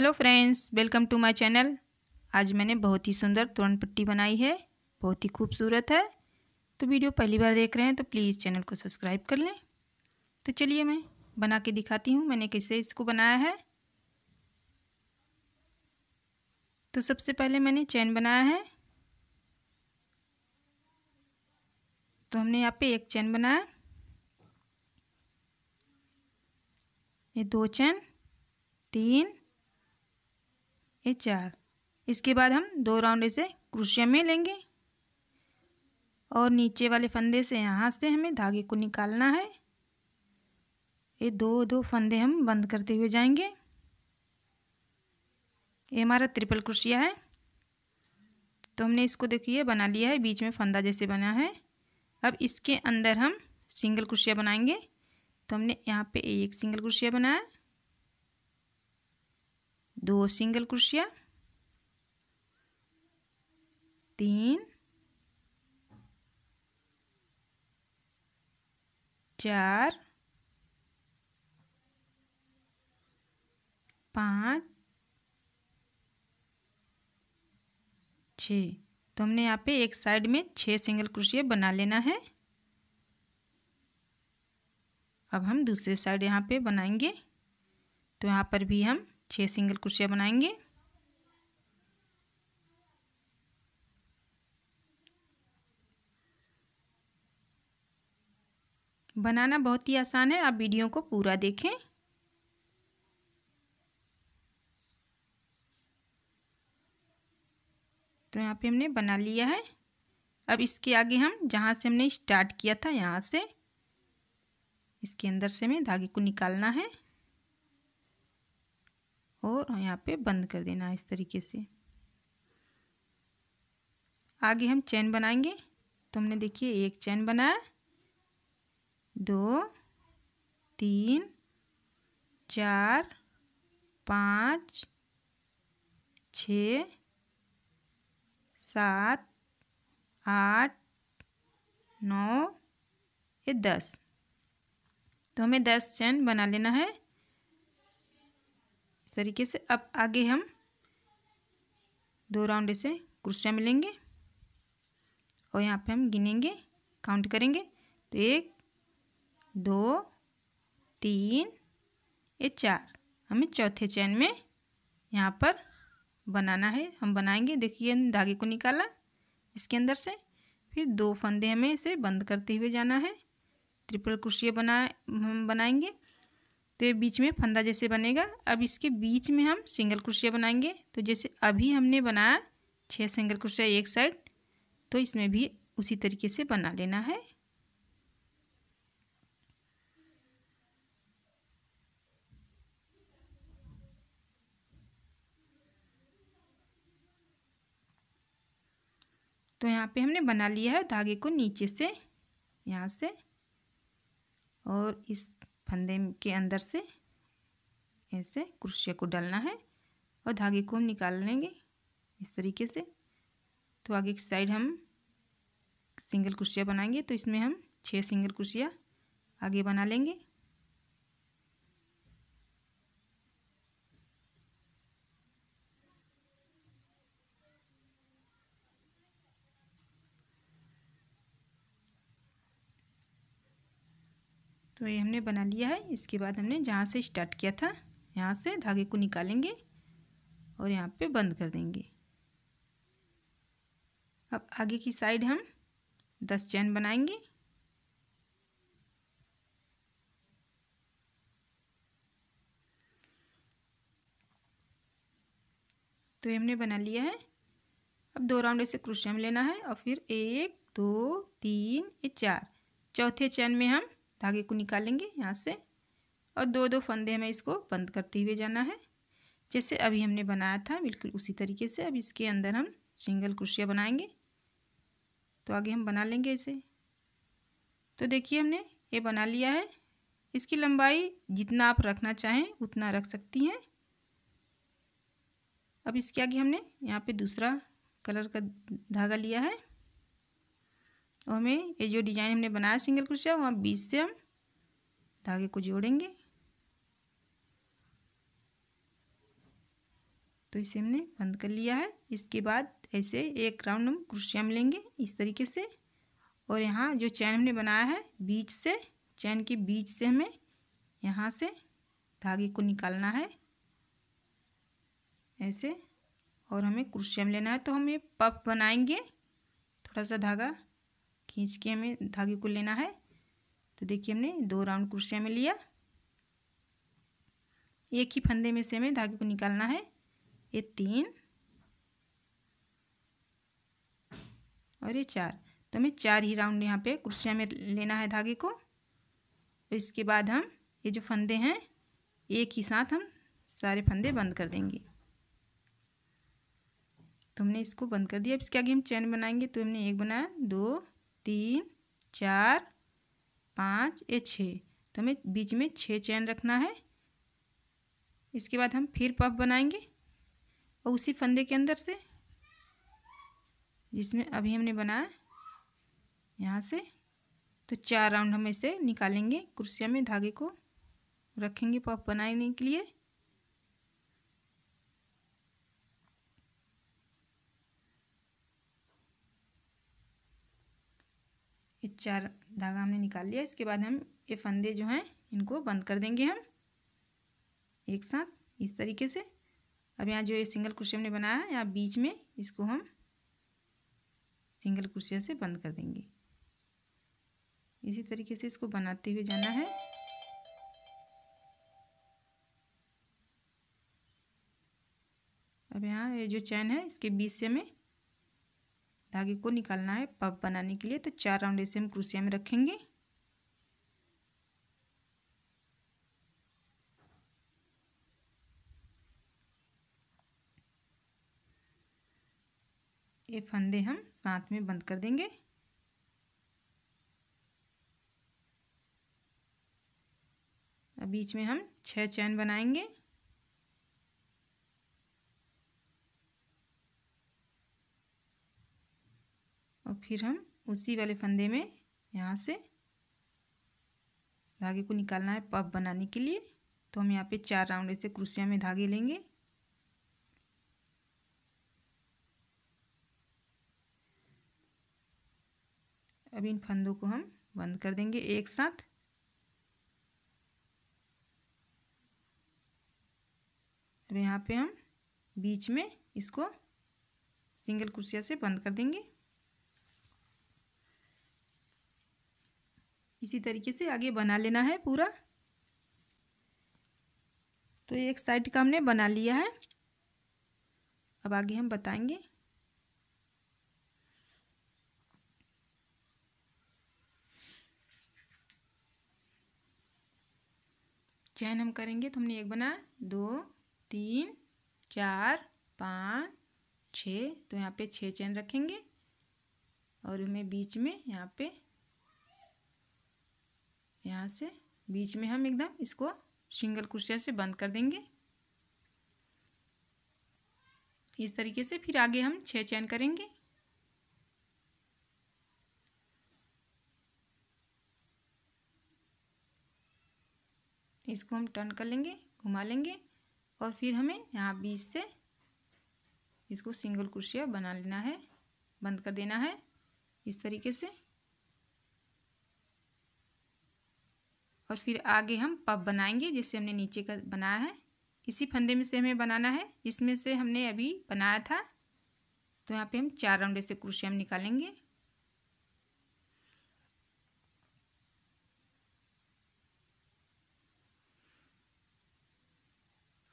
hello friends welcome to my channel आज मैंने बहुत ही सुंदर तोरण पट्टी बनाई है बहुत ही खूबसूरत है तो वीडियो पहली बार देख रहे हैं तो प्लीज़ चैनल को सब्सक्राइब कर लें तो चलिए मैं बना के दिखाती हूँ मैंने कैसे इसको बनाया है तो सबसे पहले मैंने चैन बनाया है तो हमने यहाँ पे एक चैन बनाया ये दो चैन तीन ये चार इसके बाद हम दो राउंड इसे क्रुशियम में लेंगे और नीचे वाले फंदे से यहाँ से हमें धागे को निकालना है ये दो दो फंदे हम बंद करते हुए जाएंगे ये हमारा ट्रिपल क्रुशिया है तो हमने इसको देखिए बना लिया है बीच में फंदा जैसे बना है अब इसके अंदर हम सिंगल क्रुशिया बनाएंगे तो हमने यहाँ पे एक सिंगल क्रुशिया बनाया दो सिंगल क्रोशिया तीन चार पाँच छ तो हमने यहाँ पे एक साइड में छः सिंगल क्रोशिया बना लेना है अब हम दूसरे साइड यहाँ पे बनाएंगे तो यहाँ पर भी हम छह सिंगल कुर्सियाँ बनाएंगे बनाना बहुत ही आसान है आप वीडियो को पूरा देखें तो यहाँ पे हमने बना लिया है अब इसके आगे हम जहाँ से हमने स्टार्ट किया था यहाँ से इसके अंदर से हमें धागे को निकालना है और यहाँ पे बंद कर देना इस तरीके से आगे हम चैन बनाएंगे तो हमने देखिए एक चैन बनाया दो तीन चार पाँच छ सात आठ नौ ये दस तो हमें दस चैन बना लेना है इस तरीके से अब आगे हम दो राउंड ऐसे क्रुशिया मिलेंगे और यहाँ पे हम गिनेंगे काउंट करेंगे तो एक दो तीन ये चार हमें चौथे चैन में यहाँ पर बनाना है हम बनाएंगे देखिए धागे को निकाला इसके अंदर से फिर दो फंदे हमें इसे बंद करते हुए जाना है ट्रिपल क्रोशिया बना हम बनाएंगे तो ये बीच में फंदा जैसे बनेगा अब इसके बीच में हम सिंगल क्रोशिया बनाएंगे तो जैसे अभी हमने बनाया छः सिंगल क्रोशिया एक साइड तो इसमें भी उसी तरीके से बना लेना है तो यहाँ पे हमने बना लिया है धागे को नीचे से यहाँ से और इस फंदे के अंदर से ऐसे क्रोशिया को डालना है और धागे को हम निकाल लेंगे इस तरीके से तो आगे की साइड हम सिंगल क्रोशिया बनाएंगे तो इसमें हम छः सिंगल क्रोशिया आगे बना लेंगे तो ये हमने बना लिया है इसके बाद हमने जहाँ से स्टार्ट किया था यहाँ से धागे को निकालेंगे और यहाँ पे बंद कर देंगे अब आगे की साइड हम दस चैन बनाएंगे तो ये हमने बना लिया है अब दो राउंड ऐसे क्रोशिया में लेना है और फिर एक दो तीन ये चार चौथे चैन में हम धागे को निकालेंगे यहाँ से और दो दो फंदे हमें इसको बंद करते हुए जाना है जैसे अभी हमने बनाया था बिल्कुल उसी तरीके से अब इसके अंदर हम सिंगल क्रोशिया बनाएंगे तो आगे हम बना लेंगे इसे तो देखिए हमने ये बना लिया है इसकी लंबाई जितना आप रखना चाहें उतना रख सकती हैं अब इसके आगे हमने यहाँ पे दूसरा कलर का धागा लिया है और हमें ये जो डिजाइन हमने बनाया सिंगल क्रोशिया वहाँ बीच से हम धागे को जोड़ेंगे तो इसे हमने बंद कर लिया है इसके बाद ऐसे एक राउंड हम क्रोशिया में लेंगे इस तरीके से और यहाँ जो चैन हमने बनाया है बीच से चैन के बीच से हमें यहाँ से धागे को निकालना है ऐसे और हमें क्रोशिया में लेना है तो हम ये पफ बनाएंगे थोड़ा सा धागा खींच के हमें धागे को लेना है तो देखिए हमने दो राउंड कुर्सियाँ में लिया एक ही फंदे में से हमें धागे को निकालना है ये तीन और ये चार तो हमें चार ही राउंड यहाँ पे कुर्सियाँ में लेना है धागे को और इसके बाद हम ये जो फंदे हैं एक ही साथ हम सारे फंदे बंद कर देंगे तो हमने इसको बंद कर दिया अब इसके आगे हम चैन बनाएंगे तो हमने एक बनाया दो तीन चार पाँच ये छः तो हमें बीच में छः चैन रखना है इसके बाद हम फिर पफ बनाएंगे और उसी फंदे के अंदर से जिसमें अभी हमने बनाया यहाँ से तो चार राउंड हम इसे निकालेंगे कुर्सिया में धागे को रखेंगे पफ बनाने के लिए चार धागा हमने निकाल लिया इसके बाद हम ये फंदे जो हैं इनको बंद कर देंगे हम एक साथ इस तरीके से अब यहाँ जो ये सिंगल कुर्सी हमने बनाया है यहाँ बीच में इसको हम सिंगल क्रोशिया से बंद कर देंगे इसी तरीके से इसको बनाते हुए जाना है अब यहाँ ये जो चैन है इसके बीच से हमें धागे को निकालना है पफ बनाने के लिए तो चार राउंड ऐसे हम क्रूसिया में रखेंगे ये फंदे हम साथ में बंद कर देंगे बीच में हम छह चैन बनाएंगे फिर हम उसी वाले फंदे में यहाँ से धागे को निकालना है पफ बनाने के लिए तो हम यहाँ पे चार राउंड ऐसे क्रूसिया में धागे लेंगे अब इन फंदों को हम बंद कर देंगे एक साथ अब यहाँ पे हम बीच में इसको सिंगल कुर्सिया से बंद कर देंगे इसी तरीके से आगे बना लेना है पूरा तो एक साइड का हमने बना लिया है अब आगे हम बताएंगे चैन हम करेंगे तो हमने एक बना दो तीन चार पाँच छः तो यहाँ पे छः चैन रखेंगे और हमें बीच में यहाँ पे यहाँ से बीच में हम एकदम इसको सिंगल क्रोशिया से बंद कर देंगे इस तरीके से फिर आगे हम छः चैन करेंगे इसको हम टर्न कर लेंगे घुमा लेंगे और फिर हमें यहाँ बीच से इसको सिंगल क्रोशिया बना लेना है बंद कर देना है इस तरीके से और फिर आगे हम पब बनाएंगे जिससे हमने नीचे का बनाया है इसी फंदे में से हमें बनाना है जिसमें से हमने अभी बनाया था तो यहाँ पे हम चार राउंड से क्रोशिया हम निकालेंगे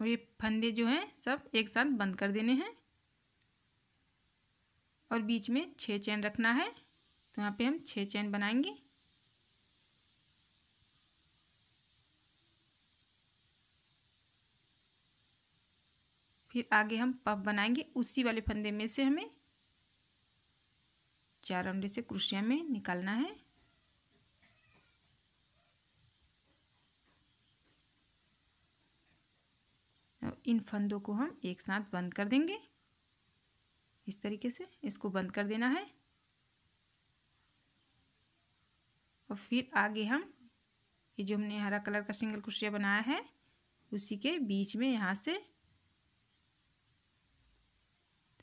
और ये फंदे जो हैं सब एक साथ बंद कर देने हैं और बीच में छः चैन रखना है तो यहाँ पे हम छः चैन बनाएंगे फिर आगे हम पफ बनाएंगे उसी वाले फंदे में से हमें चार अंडे से क्रोशिया में निकालना है तो इन फंदों को हम एक साथ बंद कर देंगे इस तरीके से इसको बंद कर देना है और फिर आगे हम ये जो हमने हरा कलर का सिंगल क्रोशिया बनाया है उसी के बीच में यहाँ से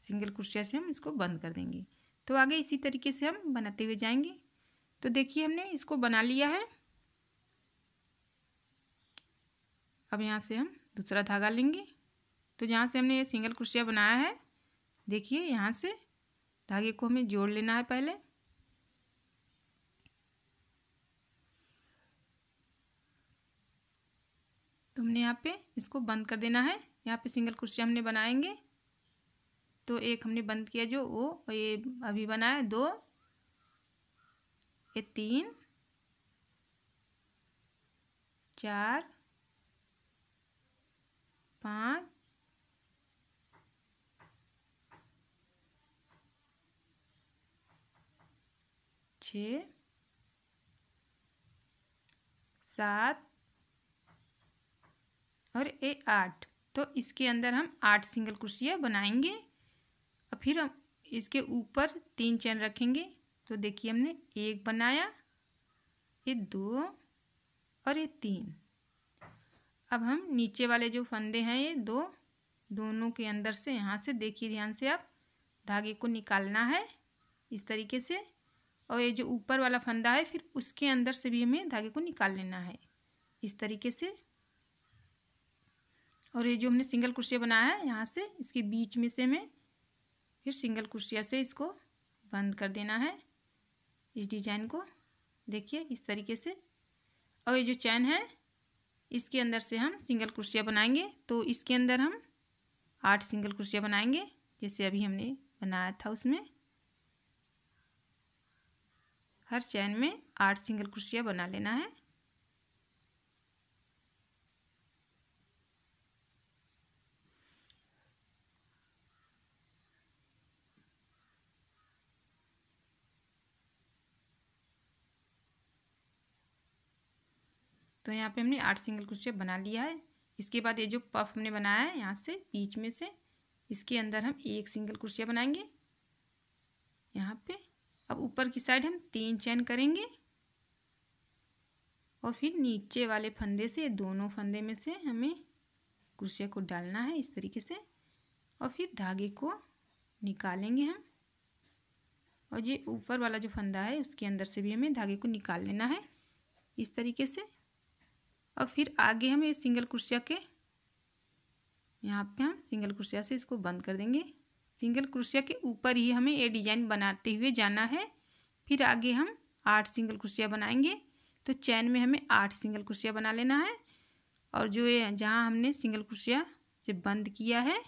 सिंगल क्रोशिया से हम इसको बंद कर देंगे तो आगे इसी तरीके से हम बनाते हुए जाएंगे तो देखिए हमने इसको बना लिया है अब यहाँ से हम दूसरा धागा लेंगे तो जहाँ से हमने ये सिंगल क्रोशिया बनाया है देखिए यहाँ से धागे को हमें जोड़ लेना है पहले तो हमने यहाँ पे इसको बंद कर देना है यहाँ पे सिंगल क्रोशिया हमने बनाएंगे तो एक हमने बंद किया जो वो ये अभी बनाया दो ये तीन चार पाँच छ सात और ये आठ तो इसके अंदर हम आठ सिंगल कुर्सियाँ बनाएंगे और फिर हम इसके ऊपर तीन चैन रखेंगे तो देखिए हमने एक बनाया ये दो और ये तीन अब हम नीचे वाले जो फंदे हैं ये दो दोनों के अंदर से यहाँ से देखिए ध्यान से आप धागे को निकालना है इस तरीके से और ये जो ऊपर वाला फंदा है फिर उसके अंदर से भी हमें धागे को निकाल लेना है इस तरीके से और ये जो हमने सिंगल कुर्सी बनाया है यहाँ से इसके बीच में से हमें फिर सिंगल कुर्सिया से इसको बंद कर देना है इस डिजाइन को देखिए इस तरीके से और ये जो चैन है इसके अंदर से हम सिंगल कुर्सिया बनाएंगे तो इसके अंदर हम आठ सिंगल कुर्सिया बनाएंगे जैसे अभी हमने बनाया था उसमें हर चैन में आठ सिंगल कुर्सिया बना लेना है तो यहाँ पे हमने आठ सिंगल क्रोशिया बना लिया है इसके बाद ये जो पफ हमने बनाया है यहाँ से बीच में से इसके अंदर हम एक सिंगल क्रोशिया बनाएंगे यहाँ पे अब ऊपर की साइड हम तीन चैन करेंगे और फिर नीचे वाले फंदे से दोनों फंदे में से हमें क्रोशिया को डालना है इस तरीके से और फिर धागे को निकालेंगे हम और ये ऊपर वाला जो फंदा है उसके अंदर से भी हमें धागे को निकाल लेना है इस तरीके से और फिर आगे हम इस सिंगल क्रोशिया के यहाँ पे हम सिंगल क्रोशिया से इसको बंद कर देंगे सिंगल क्रोशिया के ऊपर ही हमें ये डिजाइन बनाते हुए जाना है फिर आगे हम आठ सिंगल क्रोशिया बनाएंगे तो चैन में हमें आठ सिंगल क्रोशिया बना लेना है और जो ये जहाँ हमने सिंगल क्रोशिया से बंद किया है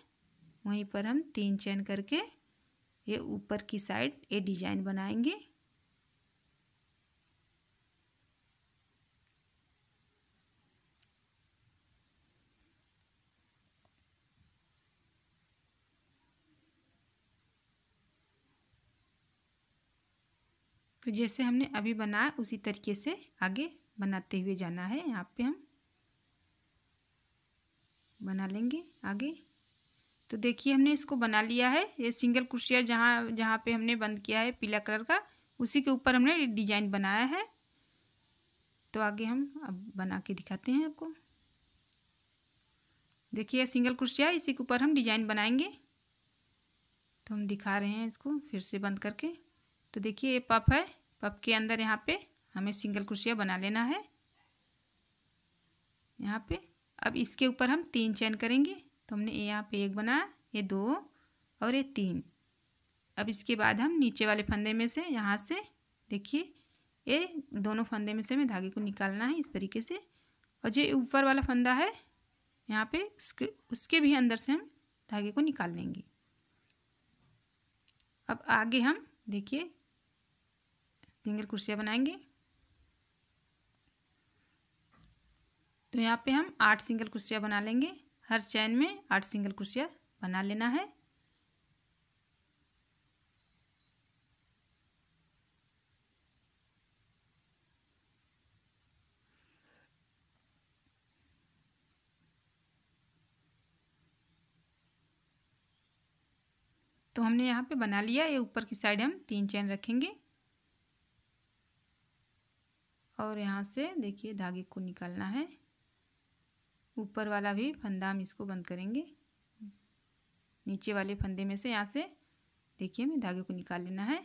वहीं पर हम तीन चैन करके ये ऊपर की साइड ये डिजाइन बनाएंगे तो जैसे हमने अभी बनाया उसी तरीके से आगे बनाते हुए जाना है यहाँ पे हम बना लेंगे आगे तो देखिए हमने इसको बना लिया है ये सिंगल क्रोशिया जहाँ जहाँ पे हमने बंद किया है पीला कलर का उसी के ऊपर हमने डिजाइन बनाया है तो आगे हम अब बना के दिखाते हैं आपको देखिए सिंगल क्रोशिया इसी के ऊपर हम डिजाइन बनाएंगे तो हम दिखा रहे हैं इसको फिर से बंद करके तो देखिए ये पप है पप के अंदर यहाँ पे हमें सिंगल क्रोशिया बना लेना है यहाँ पे अब इसके ऊपर हम तीन चैन करेंगे तो हमने यहाँ पे एक बनाया ये दो और ये तीन अब इसके बाद हम नीचे वाले फंदे में से यहाँ से देखिए ये दोनों फंदे में से हमें धागे को निकालना है इस तरीके से और जो ऊपर वाला फंदा है यहाँ पे उसके उसके भी अंदर से हम धागे को निकाल लेंगे अब आगे हम देखिए सिंगल क्रोशिया बनाएंगे तो यहाँ पे हम आठ सिंगल क्रोशिया बना लेंगे हर चैन में आठ सिंगल क्रोशिया बना लेना है तो हमने यहाँ पे बना लिया ये ऊपर की साइड हम तीन चैन रखेंगे और यहाँ से देखिए धागे को निकालना है ऊपर वाला भी फंदा हम इसको बंद करेंगे नीचे वाले फंदे में से यहाँ से देखिए हमें धागे को निकाल लेना है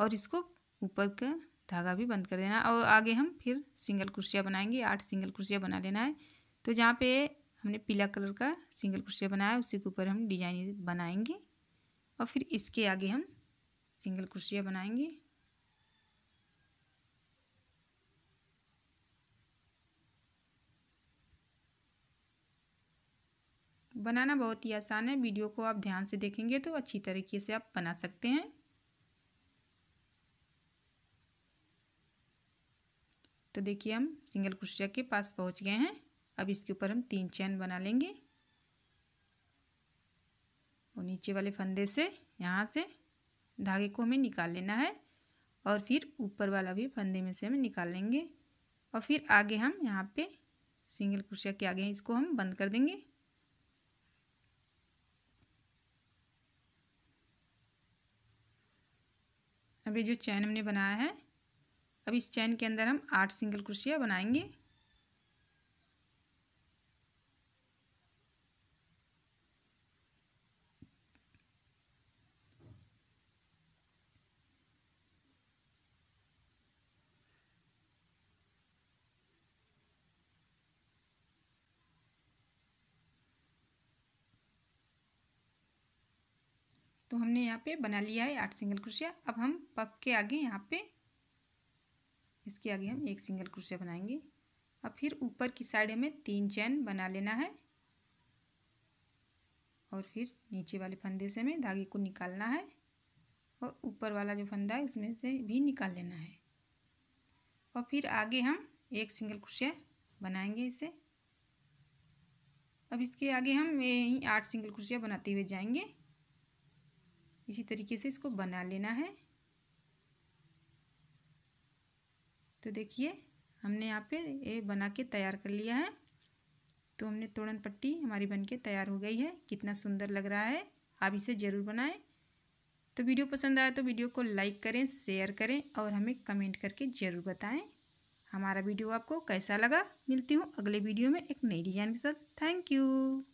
और इसको ऊपर का धागा भी बंद कर देना और आगे हम फिर सिंगल कुर्सियाँ बनाएंगे आठ सिंगल कुर्सियाँ बना लेना है तो जहाँ पे हमने पीला कलर का सिंगल कुर्सियाँ बनाया उसी के ऊपर हम डिजाइन बनाएंगे और फिर इसके आगे हम सिंगल कुर्सियाँ बनाएंगे बनाना बहुत ही आसान है वीडियो को आप ध्यान से देखेंगे तो अच्छी तरीके से आप बना सकते हैं तो देखिए हम सिंगल क्रोशिया के पास पहुंच गए हैं अब इसके ऊपर हम तीन चैन बना लेंगे और नीचे वाले फंदे से यहाँ से धागे को हमें निकाल लेना है और फिर ऊपर वाला भी फंदे में से हम निकाल लेंगे और फिर आगे हम यहाँ पे सिंगल क्रोशिया के आगे इसको हम बंद कर देंगे अब जो चैन हमने बनाया है अब इस चैन के अंदर हम आठ सिंगल क्रोशिया बनाएंगे तो हमने यहाँ पे बना लिया है आठ सिंगल क्रोशिया अब हम पप के आगे यहाँ पे इसके आगे हम एक सिंगल क्रोशिया बनाएंगे अब फिर ऊपर की साइड हमें तीन चैन बना लेना है और फिर नीचे वाले फंदे से हमें धागे को निकालना है और ऊपर वाला जो फंदा है उसमें से भी निकाल लेना है और फिर आगे हम एक सिंगल क्रोशिया बनाएंगे इसे अब इसके आगे हम यही आठ सिंगल क्रोशिया बनाते हुए जाएंगे इसी तरीके से इसको बना लेना है तो देखिए हमने यहाँ पे ये बना के तैयार कर लिया है तो हमने तोड़न पट्टी हमारी बन के तैयार हो गई है कितना सुंदर लग रहा है आप इसे ज़रूर बनाएं तो वीडियो पसंद आया तो वीडियो को लाइक करें शेयर करें और हमें कमेंट करके ज़रूर बताएं हमारा वीडियो आपको कैसा लगा मिलती हूँ अगले वीडियो में एक नई डिजाइन के साथ थैंक यू